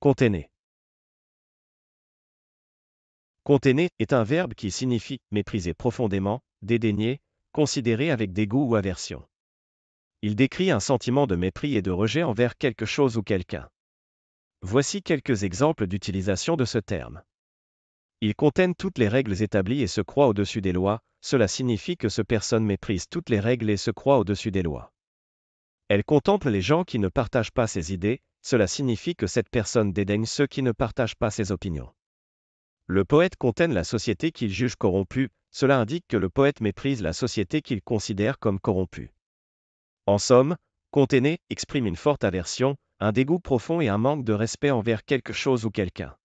Container. Container est un verbe qui signifie mépriser profondément, dédaigner, considérer avec dégoût ou aversion. Il décrit un sentiment de mépris et de rejet envers quelque chose ou quelqu'un. Voici quelques exemples d'utilisation de ce terme. Ils contiennent toutes les règles établies et se croient au-dessus des lois, cela signifie que ce personne méprise toutes les règles et se croit au-dessus des lois. Elle contemple les gens qui ne partagent pas ses idées, cela signifie que cette personne dédaigne ceux qui ne partagent pas ses opinions. Le poète contène la société qu'il juge corrompue, cela indique que le poète méprise la société qu'il considère comme corrompue. En somme, conténer exprime une forte aversion, un dégoût profond et un manque de respect envers quelque chose ou quelqu'un.